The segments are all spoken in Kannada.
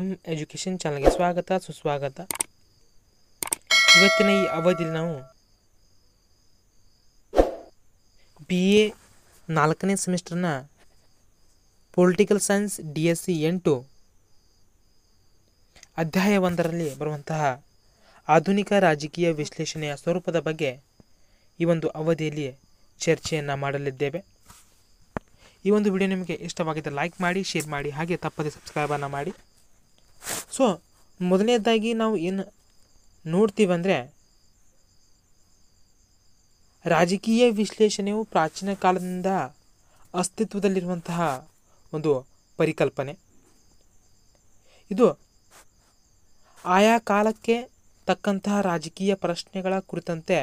ಎಂ ಎಜುಕೇಷನ್ ಚಾನಲ್ಗೆ ಸ್ವಾಗತ ಸುಸ್ವಾಗತ ಇವತ್ತಿನ ಈ ಅವಧಿಯಲ್ಲಿ ನಾವು ಬಿ ಎ ನಾಲ್ಕನೇ ಸೆಮಿಸ್ಟರ್ನ political science D S C ಎಂಟು ಅಧ್ಯಾಯ ಒಂದರಲ್ಲಿ ಬರುವಂತಹ ಆಧುನಿಕ ರಾಜಕೀಯ ವಿಶ್ಲೇಷಣೆಯ ಸ್ವರೂಪದ ಬಗ್ಗೆ ಈ ಒಂದು ಅವಧಿಯಲ್ಲಿ ಚರ್ಚೆಯನ್ನು ಮಾಡಲಿದ್ದೇವೆ ಈ ಒಂದು ವಿಡಿಯೋ ನಿಮಗೆ ಇಷ್ಟವಾಗಿದ್ದರೆ ಲೈಕ್ ಮಾಡಿ ಶೇರ್ ಮಾಡಿ ಹಾಗೆ ತಪ್ಪದೆ ಸಬ್ಸ್ಕ್ರೈಬನ್ನು ಮಾಡಿ ಸೊ ಮೊದಲನೇದಾಗಿ ನಾವು ಏನು ನೋಡ್ತೀವಂದರೆ ರಾಜಕೀಯ ವಿಶ್ಲೇಷಣೆಯು ಪ್ರಾಚೀನ ಕಾಲದಿಂದ ಅಸ್ತಿತ್ವದಲ್ಲಿರುವಂತಹ ಒಂದು ಪರಿಕಲ್ಪನೆ ಇದು ಆಯಾ ಕಾಲಕ್ಕೆ ತಕ್ಕಂತಹ ರಾಜಕೀಯ ಪ್ರಶ್ನೆಗಳ ಕುರಿತಂತೆ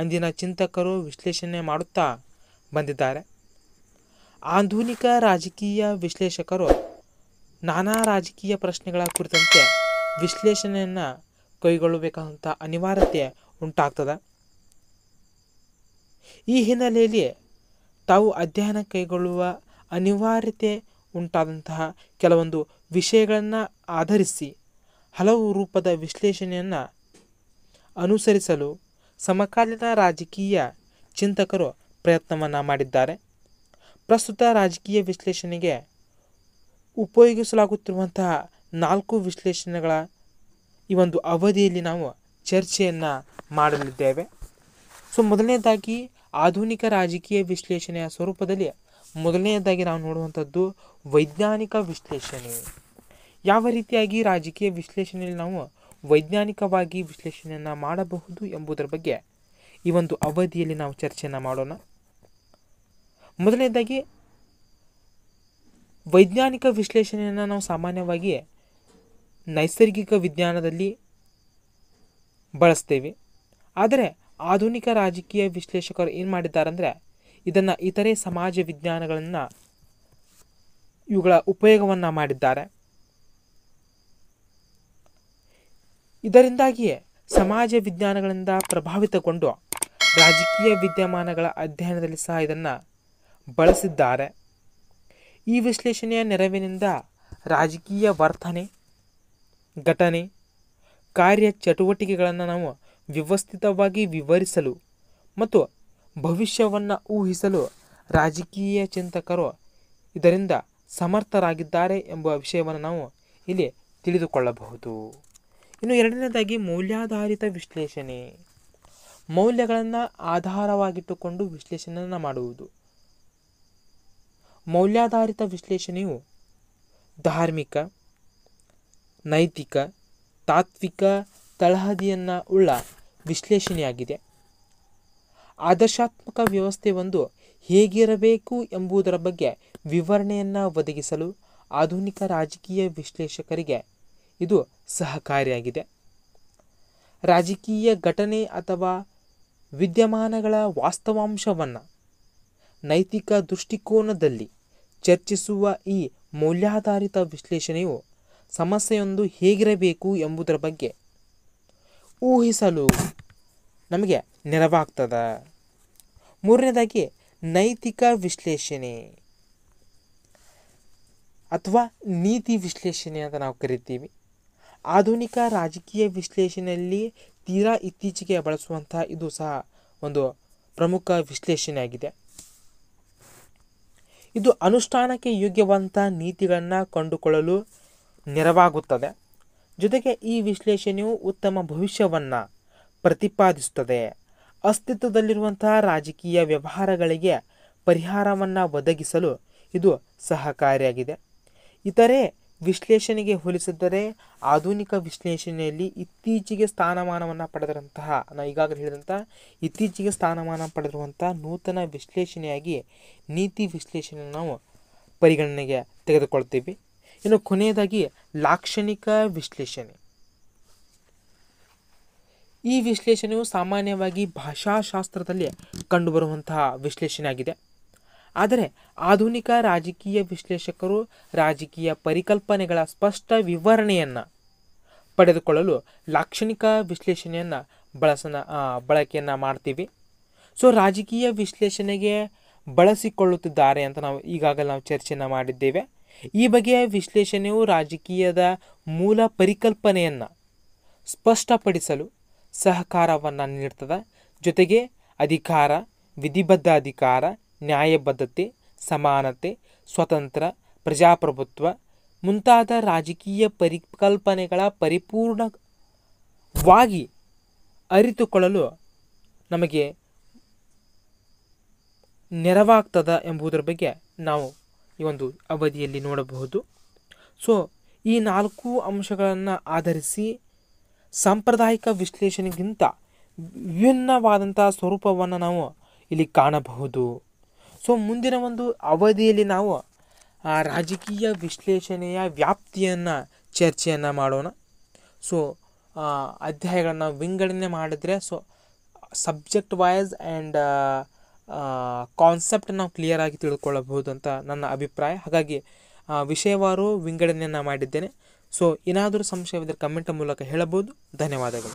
ಅಂದಿನ ಚಿಂತಕರು ವಿಶ್ಲೇಷಣೆ ಮಾಡುತ್ತಾ ಬಂದಿದ್ದಾರೆ ಆಧುನಿಕ ರಾಜಕೀಯ ವಿಶ್ಲೇಷಕರು ನಾನಾ ರಾಜಕೀಯ ಪ್ರಶ್ನೆಗಳ ಕುರಿತಂತೆ ವಿಶ್ಲೇಷಣೆಯನ್ನು ಕೈಗೊಳ್ಳಬೇಕಾದಂಥ ಅನಿವಾರ್ಯತೆ ಉಂಟಾಗ್ತದೆ ಈ ಹಿನ್ನೆಲೆಯಲ್ಲಿ ತಾವು ಅಧ್ಯಯನ ಕೈಗೊಳ್ಳುವ ಅನಿವಾರ್ಯತೆ ಉಂಟಾದಂತಹ ಕೆಲವೊಂದು ವಿಷಯಗಳನ್ನು ಆಧರಿಸಿ ಹಲವು ರೂಪದ ವಿಶ್ಲೇಷಣೆಯನ್ನು ಅನುಸರಿಸಲು ಸಮಕಾಲೀನ ರಾಜಕೀಯ ಚಿಂತಕರು ಪ್ರಯತ್ನವನ್ನು ಮಾಡಿದ್ದಾರೆ ಪ್ರಸ್ತುತ ರಾಜಕೀಯ ವಿಶ್ಲೇಷಣೆಗೆ ಉಪಯೋಗಿಸಲಾಗುತ್ತಿರುವಂತಹ ನಾಲ್ಕು ವಿಶ್ಲೇಷಣೆಗಳ ಈ ಒಂದು ಅವಧಿಯಲ್ಲಿ ನಾವು ಚರ್ಚೆಯನ್ನು ಮಾಡಲಿದ್ದೇವೆ ಸೊ ಮೊದಲನೇದಾಗಿ ಆಧುನಿಕ ರಾಜಕೀಯ ವಿಶ್ಲೇಷಣೆಯ ಸ್ವರೂಪದಲ್ಲಿ ಮೊದಲನೆಯದಾಗಿ ನಾವು ನೋಡುವಂಥದ್ದು ವೈಜ್ಞಾನಿಕ ವಿಶ್ಲೇಷಣೆ ಯಾವ ರೀತಿಯಾಗಿ ರಾಜಕೀಯ ವಿಶ್ಲೇಷಣೆಯಲ್ಲಿ ನಾವು ವೈಜ್ಞಾನಿಕವಾಗಿ ವಿಶ್ಲೇಷಣೆಯನ್ನು ಮಾಡಬಹುದು ಎಂಬುದರ ಬಗ್ಗೆ ಈ ಒಂದು ಅವಧಿಯಲ್ಲಿ ನಾವು ಚರ್ಚೆಯನ್ನು ಮಾಡೋಣ ಮೊದಲನೇದಾಗಿ ವೈಜ್ಞಾನಿಕ ವಿಶ್ಲೇಷಣೆಯನ್ನು ನಾವು ಸಾಮಾನ್ಯವಾಗಿ ನೈಸರ್ಗಿಕ ವಿಜ್ಞಾನದಲ್ಲಿ ಬಳಸ್ತೇವೆ ಆದರೆ ಆಧುನಿಕ ರಾಜಕೀಯ ವಿಶ್ಲೇಷಕರು ಏನು ಮಾಡಿದ್ದಾರೆ ಅಂದರೆ ಇದನ್ನು ಇತರೆ ಸಮಾಜ ವಿಜ್ಞಾನಗಳನ್ನು ಇವುಗಳ ಉಪಯೋಗವನ್ನು ಮಾಡಿದ್ದಾರೆ ಇದರಿಂದಾಗಿಯೇ ಸಮಾಜ ವಿಜ್ಞಾನಗಳಿಂದ ಪ್ರಭಾವಿತಗೊಂಡು ರಾಜಕೀಯ ವಿದ್ಯಮಾನಗಳ ಅಧ್ಯಯನದಲ್ಲಿ ಸಹ ಇದನ್ನು ಬಳಸಿದ್ದಾರೆ ಈ ವಿಶ್ಲೇಷಣೆಯ ನೆರವಿನಿಂದ ರಾಜಕೀಯ ವರ್ತನೆ ಘಟನೆ ಕಾರ್ಯ ಚಟುವಟಿಕೆಗಳನ್ನು ನಾವು ವ್ಯವಸ್ಥಿತವಾಗಿ ವಿವರಿಸಲು ಮತ್ತು ಭವಿಷ್ಯವನ್ನು ಊಹಿಸಲು ರಾಜಕೀಯ ಚಿಂತಕರು ಇದರಿಂದ ಸಮರ್ಥರಾಗಿದ್ದಾರೆ ಎಂಬ ವಿಷಯವನ್ನು ನಾವು ಇಲ್ಲಿ ತಿಳಿದುಕೊಳ್ಳಬಹುದು ಇನ್ನು ಎರಡನೇದಾಗಿ ಮೌಲ್ಯಾಧಾರಿತ ವಿಶ್ಲೇಷಣೆ ಮೌಲ್ಯಗಳನ್ನು ಆಧಾರವಾಗಿಟ್ಟುಕೊಂಡು ವಿಶ್ಲೇಷಣೆಯನ್ನು ಮಾಡುವುದು ಮೌಲ್ಯಾಧಾರಿತ ವಿಶ್ಲೇಷಣೆಯು ಧಾರ್ಮಿಕ ನೈತಿಕ ತಾತ್ವಿಕ ತಳಹದಿಯನ್ನು ಉಳ್ಳ ವಿಶ್ಲೇಷಣೆಯಾಗಿದೆ ಆದರ್ಶಾತ್ಮಕ ವ್ಯವಸ್ಥೆ ಒಂದು ಹೇಗಿರಬೇಕು ಎಂಬುದರ ಬಗ್ಗೆ ವಿವರಣೆಯನ್ನು ಒದಗಿಸಲು ಆಧುನಿಕ ರಾಜಕೀಯ ವಿಶ್ಲೇಷಕರಿಗೆ ಇದು ಸಹಕಾರಿಯಾಗಿದೆ ರಾಜಕೀಯ ಘಟನೆ ಅಥವಾ ವಿದ್ಯಮಾನಗಳ ವಾಸ್ತವಾಂಶವನ್ನು ನೈತಿಕ ದೃಷ್ಟಿಕೋನದಲ್ಲಿ ಚರ್ಚಿಸುವ ಈ ಮೌಲ್ಯಾಧಾರಿತ ವಿಶ್ಲೇಷಣೆಯು ಸಮಸ್ಯೆಯೊಂದು ಹೇಗಿರಬೇಕು ಎಂಬುದರ ಬಗ್ಗೆ ಊಹಿಸಲು ನಮಗೆ ನೆರವಾಗ್ತದ ಮೂರನೇದಾಗಿ ನೈತಿಕ ವಿಶ್ಲೇಷಣೆ ಅಥವಾ ನೀತಿ ವಿಶ್ಲೇಷಣೆ ಅಂತ ನಾವು ಕರಿತೀವಿ ಆಧುನಿಕ ರಾಜಕೀಯ ವಿಶ್ಲೇಷಣೆಯಲ್ಲಿ ತೀರಾ ಇತ್ತೀಚೆಗೆ ಬಳಸುವಂತಹ ಇದು ಸಹ ಒಂದು ಪ್ರಮುಖ ವಿಶ್ಲೇಷಣೆಯಾಗಿದೆ ಇದು ಅನುಷ್ಠಾನಕ್ಕೆ ಯೋಗ್ಯವಂತ ನೀತಿಗಳನ್ನು ಕಂಡುಕೊಳ್ಳಲು ನೆರವಾಗುತ್ತದೆ ಜೊತೆಗೆ ಈ ವಿಶ್ಲೇಷಣೆಯು ಉತ್ತಮ ಭವಿಷ್ಯವನ್ನು ಪ್ರತಿಪಾದಿಸುತ್ತದೆ ಅಸ್ತಿತ್ವದಲ್ಲಿರುವಂತಹ ರಾಜಕೀಯ ವ್ಯವಹಾರಗಳಿಗೆ ಪರಿಹಾರವನ್ನು ಒದಗಿಸಲು ಇದು ಸಹಕಾರಿಯಾಗಿದೆ ಇತರೆ ವಿಶ್ಲೇಷಣೆಗೆ ಹೋಲಿಸಿದ್ದರೆ ಆಧುನಿಕ ವಿಶ್ಲೇಷಣೆಯಲ್ಲಿ ಇತ್ತೀಚೆಗೆ ಸ್ಥಾನಮಾನವನ್ನು ಪಡೆದಿರುವಂತಹ ನಾವು ಈಗಾಗಲೇ ಹೇಳಿದಂಥ ಇತ್ತೀಚೆಗೆ ಸ್ಥಾನಮಾನ ಪಡೆದಿರುವಂಥ ನೂತನ ವಿಶ್ಲೇಷಣೆಯಾಗಿ ನೀತಿ ವಿಶ್ಲೇಷಣೆ ನಾವು ಪರಿಗಣನೆಗೆ ತೆಗೆದುಕೊಳ್ತೀವಿ ಇನ್ನು ಕೊನೆಯದಾಗಿ ಲಾಕ್ಷಣಿಕ ವಿಶ್ಲೇಷಣೆ ಈ ವಿಶ್ಲೇಷಣೆಯು ಸಾಮಾನ್ಯವಾಗಿ ಭಾಷಾಶಾಸ್ತ್ರದಲ್ಲಿ ಕಂಡುಬರುವಂತಹ ವಿಶ್ಲೇಷಣೆ ಆಗಿದೆ ಆದರೆ ಆಧುನಿಕ ರಾಜಕೀಯ ವಿಶ್ಲೇಷಕರು ರಾಜಕೀಯ ಪರಿಕಲ್ಪನೆಗಳ ಸ್ಪಷ್ಟ ವಿವರಣೆಯನ್ನು ಪಡೆದುಕೊಳ್ಳಲು ಲಾಕ್ಷಣಿಕ ವಿಶ್ಲೇಷಣೆಯನ್ನು ಬಳಸನ ಬಳಕೆಯನ್ನು ಮಾಡ್ತೀವಿ ಸೊ ರಾಜಕೀಯ ವಿಶ್ಲೇಷಣೆಗೆ ಬಳಸಿಕೊಳ್ಳುತ್ತಿದ್ದಾರೆ ಅಂತ ನಾವು ಈಗಾಗಲೇ ನಾವು ಚರ್ಚೆಯನ್ನು ಮಾಡಿದ್ದೇವೆ ಈ ಬಗೆಯ ವಿಶ್ಲೇಷಣೆಯು ರಾಜಕೀಯದ ಮೂಲ ಪರಿಕಲ್ಪನೆಯನ್ನು ಸ್ಪಷ್ಟಪಡಿಸಲು ಸಹಕಾರವನ್ನು ನೀಡ್ತದೆ ಜೊತೆಗೆ ಅಧಿಕಾರ ವಿಧಿಬದ್ಧ ಅಧಿಕಾರ ನ್ಯಾಯಬದ್ಧತೆ ಸಮಾನತೆ ಸ್ವತಂತ್ರ ಪ್ರಜಾಪ್ರಭುತ್ವ ಮುಂತಾದ ರಾಜಕೀಯ ಪರಿಕಲ್ಪನೆಗಳ ಪರಿಪೂರ್ಣವಾಗಿ ಅರಿತುಕೊಳ್ಳಲು ನಮಗೆ ನೆರವಾಗ್ತದ ಎಂಬುದರ ಬಗ್ಗೆ ನಾವು ಈ ಒಂದು ಅವಧಿಯಲ್ಲಿ ನೋಡಬಹುದು ಸೊ ಈ ನಾಲ್ಕು ಅಂಶಗಳನ್ನು ಆಧರಿಸಿ ಸಾಂಪ್ರದಾಯಿಕ ವಿಶ್ಲೇಷಣೆಗಿಂತ ವಿಭಿನ್ನವಾದಂಥ ಸ್ವರೂಪವನ್ನು ನಾವು ಇಲ್ಲಿ ಕಾಣಬಹುದು ಸೊ ಮುಂದಿನ ಒಂದು ಅವಧಿಯಲ್ಲಿ ನಾವು ಆ ರಾಜಕೀಯ ವಿಶ್ಲೇಷಣೆಯ ವ್ಯಾಪ್ತಿಯನ್ನು ಚರ್ಚೆಯನ್ನು ಮಾಡೋಣ ಸೊ ಅಧ್ಯಾಯಗಳನ್ನು ವಿಂಗಡಣೆ ಮಾಡಿದ್ರೆ so subject wise and concept ನಾವು ಕ್ಲಿಯರಾಗಿ ತಿಳ್ಕೊಳ್ಳಬಹುದು ಅಂತ ನನ್ನ ಅಭಿಪ್ರಾಯ ಹಾಗಾಗಿ ವಿಷಯವಾರು ವಿಂಗಡಣೆಯನ್ನು ಮಾಡಿದ್ದೇನೆ ಸೊ ಏನಾದರೂ ಸಂಶಯವಿದ್ದರೆ ಕಮೆಂಟ್ ಮೂಲಕ ಹೇಳಬಹುದು ಧನ್ಯವಾದಗಳು